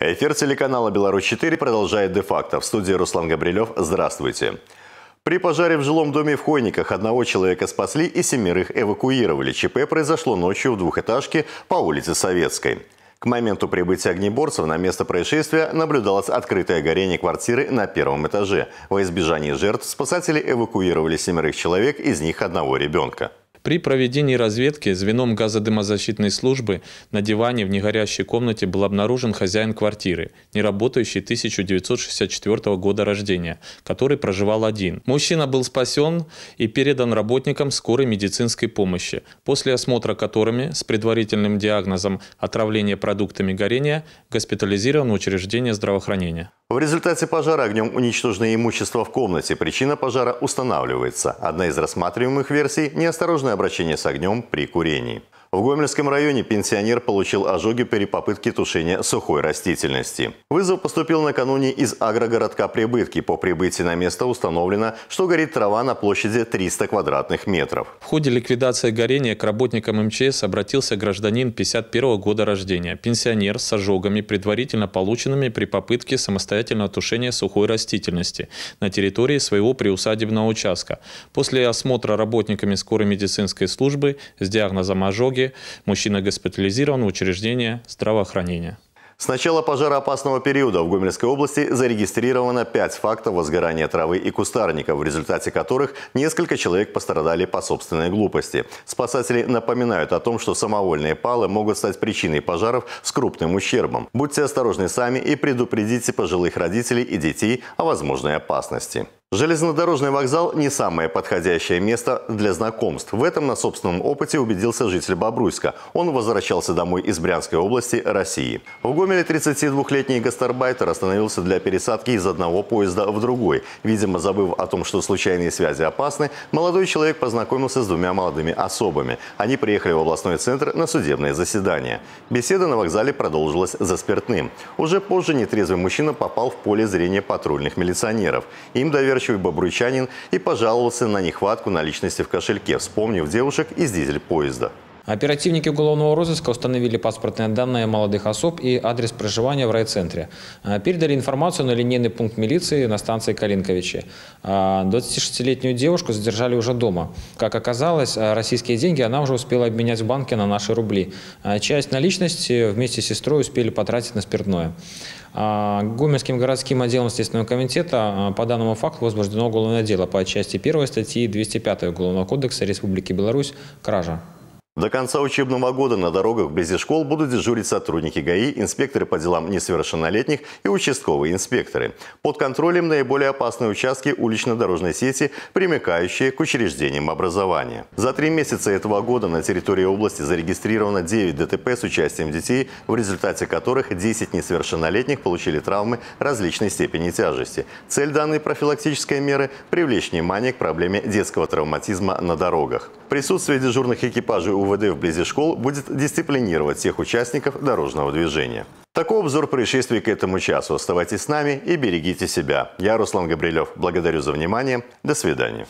Эфир телеканала «Беларусь-4» продолжает де-факто. В студии Руслан Габрилев. Здравствуйте. При пожаре в жилом доме в Хойниках одного человека спасли и семерых эвакуировали. ЧП произошло ночью в двухэтажке по улице Советской. К моменту прибытия огнеборцев на место происшествия наблюдалось открытое горение квартиры на первом этаже. Во избежание жертв спасатели эвакуировали семерых человек, из них одного ребенка. При проведении разведки звеном газодымозащитной службы на диване в негорящей комнате был обнаружен хозяин квартиры, не работающий 1964 года рождения, который проживал один. Мужчина был спасен и передан работникам скорой медицинской помощи, после осмотра которыми с предварительным диагнозом отравление продуктами горения госпитализирован в учреждение здравоохранения. В результате пожара огнем уничтожено имущество в комнате. Причина пожара устанавливается. Одна из рассматриваемых версий – неосторожное обращение с огнем при курении. В Гомельском районе пенсионер получил ожоги при попытке тушения сухой растительности. Вызов поступил накануне из агрогородка Прибытки. По прибытии на место установлено, что горит трава на площади 300 квадратных метров. В ходе ликвидации горения к работникам МЧС обратился гражданин 51 года рождения, пенсионер с ожогами, предварительно полученными при попытке самостоятельного тушения сухой растительности на территории своего приусадебного участка. После осмотра работниками скорой медицинской службы с диагнозом ожоги Таганроге. Мужчина госпитализирован в учреждение здравоохранения. С начала пожароопасного периода в Гомельской области зарегистрировано 5 фактов возгорания травы и кустарника, в результате которых несколько человек пострадали по собственной глупости. Спасатели напоминают о том, что самовольные палы могут стать причиной пожаров с крупным ущербом. Будьте осторожны сами и предупредите пожилых родителей и детей о возможной опасности. Железнодорожный вокзал – не самое подходящее место для знакомств. В этом на собственном опыте убедился житель Бобруйска. Он возвращался домой из Брянской области России. В Гомеле 32-летний гастарбайтер остановился для пересадки из одного поезда в другой. Видимо, забыв о том, что случайные связи опасны, молодой человек познакомился с двумя молодыми особами. Они приехали в областной центр на судебное заседание. Беседа на вокзале продолжилась за спиртным. Уже позже нетрезвый мужчина попал в поле зрения патрульных милиционеров. Им доверили недоверчивый бобруйчанин и пожаловался на нехватку наличности в кошельке, вспомнив девушек из дизель-поезда. Оперативники уголовного розыска установили паспортные данные молодых особ и адрес проживания в райцентре. Э, передали информацию на линейный пункт милиции на станции Калинковичи. 26-летнюю э, девушку задержали уже дома. Как оказалось, э, российские деньги она уже успела обменять в банке на наши рубли. Часть наличности вместе с сестрой успели потратить на спиртное. Гомельским городским отделом Следственного комитета по данному факту возбуждено уголовное дело по части 1 статьи 205 Уголовного кодекса Республики Беларусь «Кража». До конца учебного года на дорогах вблизи школ будут дежурить сотрудники ГАИ, инспекторы по делам несовершеннолетних и участковые инспекторы. Под контролем наиболее опасные участки улично-дорожной сети, примыкающие к учреждениям образования. За три месяца этого года на территории области зарегистрировано 9 ДТП с участием детей, в результате которых 10 несовершеннолетних получили травмы различной степени тяжести. Цель данной профилактической меры – привлечь внимание к проблеме детского травматизма на дорогах. Присутствие дежурных экипажей у УВД вблизи школ будет дисциплинировать всех участников дорожного движения. Такой обзор происшествий к этому часу. Оставайтесь с нами и берегите себя. Я, Руслан Габрилев, благодарю за внимание. До свидания.